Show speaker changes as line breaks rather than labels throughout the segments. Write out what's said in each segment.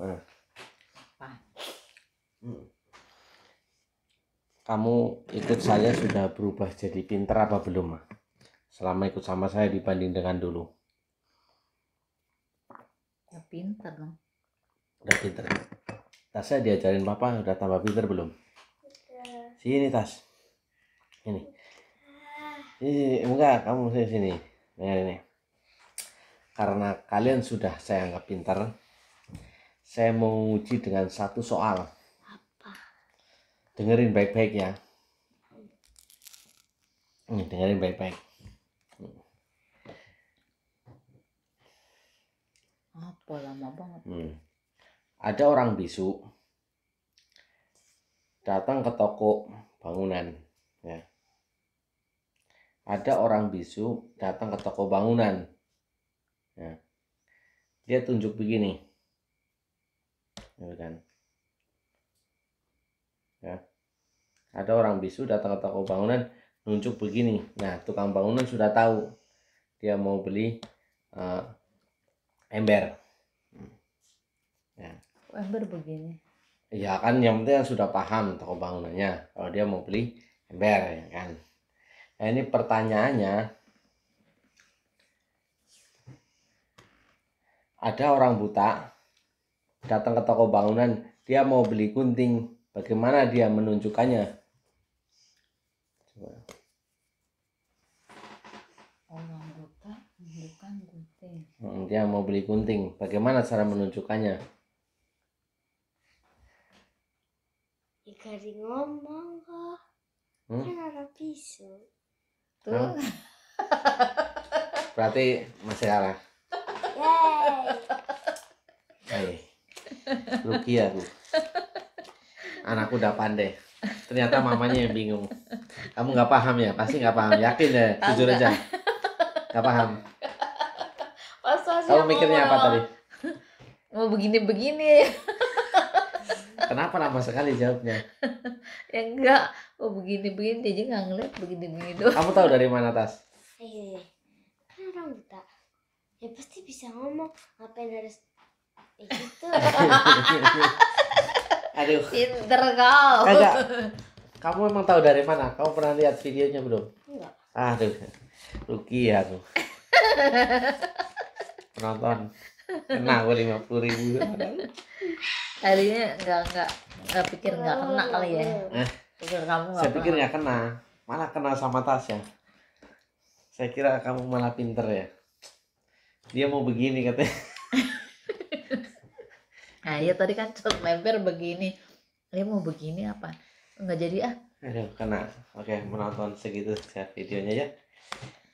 Mana? Hmm. Kamu ikut saya sudah berubah jadi pinter apa belum, Ma? Selama ikut sama saya dibanding dengan dulu. Ya pinter dong. Udah pinter. tas saya diajarin papa udah tambah pinter belum? Sini tas. Ini. Ini enggak kamu sini sini. ini ini. Karena kalian sudah saya anggap pinter saya mau uji dengan satu soal. Apa? Dengerin baik-baik ya. Nih, hmm, dengerin baik-baik. Apa lama banget? Hmm. Ada orang bisu datang ke toko bangunan, ya. Ada orang bisu datang ke toko bangunan. Ya. Dia tunjuk begini ya kan ya ada orang bisu datang ke toko bangunan nunjuk begini nah tukang bangunan sudah tahu dia mau beli uh, ember ya. ember begini Iya kan yang penting kan sudah paham toko bangunannya kalau dia mau beli ember ya kan nah, ini pertanyaannya ada orang buta datang ke toko bangunan, dia mau beli gunting. Bagaimana dia menunjukkannya? Coba. Orang buta menunjukkan gunting. Hmm, dia mau beli gunting. Bagaimana cara menunjukkannya? Ikari ngomong kok. Hmm? Kan ada pisau. Tuh. Hmm? Berarti masih arah. Yeay. Hey ya aku. Anakku udah pandai. Ternyata mamanya yang bingung. Kamu nggak paham ya? Pasti nggak paham. Yakin deh, ya? jujur aja. Nggak paham. Kamu mikirnya apa tadi? Mau begini-begini. Kenapa lama sekali jawabnya? ya enggak, oh begini-begini jadi nggak ngeliat begini-begini doang. Kamu tahu dari mana tas? Iya, kan orang buta. Ya pasti bisa ngomong. apa yang harus Eh, gitu. aduh pinter kau Kagak. kamu emang tahu dari mana kamu pernah lihat videonya belum enggak aduh rugi ya tuh penonton kena gue lima puluh ribu Hari ini enggak enggak enggak pikir enggak kena kali ya eh,
pikir kamu enggak saya pikir enggak
kena Mana kena sama tas ya? saya kira kamu malah pinter ya dia mau begini katanya nah ya tadi kan cat member begini dia mau begini apa nggak jadi ah Aduh, kena oke menonton segitu setiap videonya ya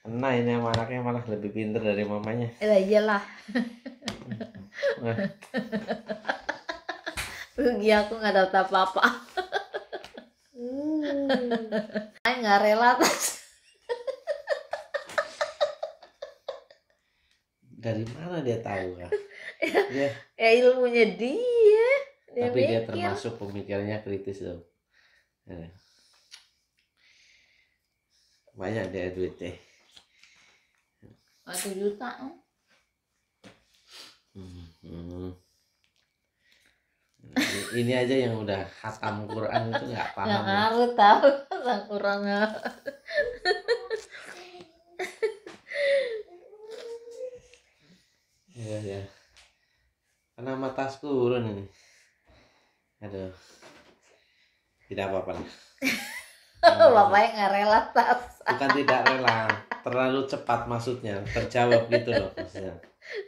kena ini sama anaknya malah lebih pinter dari mamanya eh iyalah rugi aku nggak dapat apa-apa saya hmm. -apa. nggak rela dari mana dia tahu ya? ya, ya ilmunya dia. dia Tapi mikir. dia termasuk pemikirannya kritis loh. Iya. Banyak dia duitnya. Satu juta. Hmm. hmm. Ini aja yang udah khatam Quran itu nggak paham. Nggak ya. ngaruh tahu tentang Quran. iya iya karena matasku turun ini aduh tidak apa-apa bapaknya nggak rela tas bukan tidak rela terlalu cepat maksudnya terjawab gitu loh maksudnya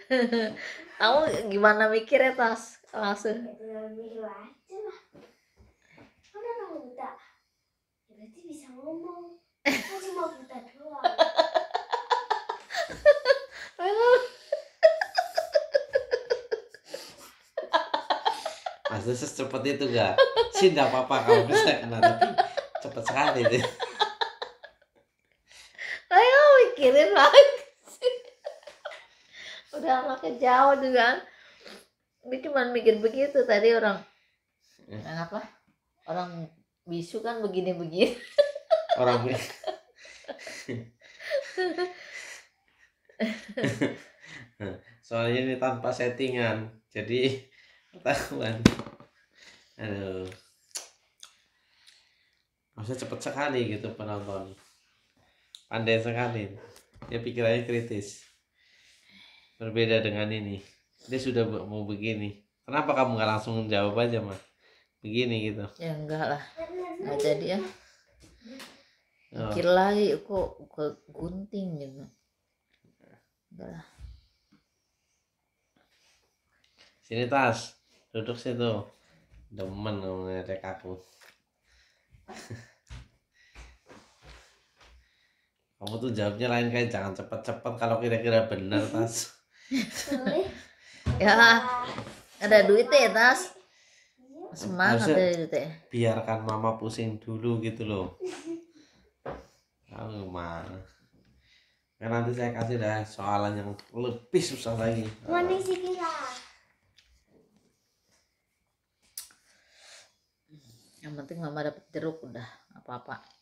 kamu gimana mikirnya tas langsung ya, kan ya, berarti bisa ngomong kan waktu secepat itu gak sih enggak apa-apa kalau bisa kena tapi cepat sekali deh ayo mikirin lagi sih udah anaknya jauh juga Ini cuma mikir begitu tadi orang hmm. ya. orang apa orang bisu kan begini begini orang bisu soalnya ini tanpa settingan jadi ketahuan Aduh. Maksudnya cepet sekali gitu penonton. Pandai sekali. Dia pikirannya kritis. Berbeda dengan ini. Dia sudah mau begini. Kenapa kamu nggak langsung jawab aja, mas Begini gitu. Ya enggak lah. Nggak jadi ya. Oh. Mikir lagi kok, kok gunting gitu Enggak lah. Sini tas. Duduk situ demen ngeliatek aku kamu tuh jawabnya lain kayak jangan cepet-cepet kalau kira-kira benar tas ya ada duit ya tas semangat ada duit ya biarkan mama pusing dulu gitu loh kamu mana kan nanti saya kasih dah soalan yang lebih susah lagi manis yang penting mama dapat jeruk udah apa-apa